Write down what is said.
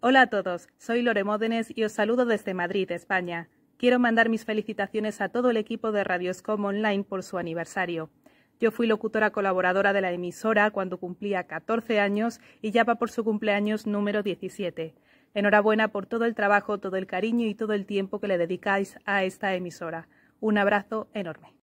Hola a todos, soy Lore Módenes y os saludo desde Madrid, España. Quiero mandar mis felicitaciones a todo el equipo de Radioscom Online por su aniversario. Yo fui locutora colaboradora de la emisora cuando cumplía 14 años y ya va por su cumpleaños número 17. Enhorabuena por todo el trabajo, todo el cariño y todo el tiempo que le dedicáis a esta emisora. Un abrazo enorme.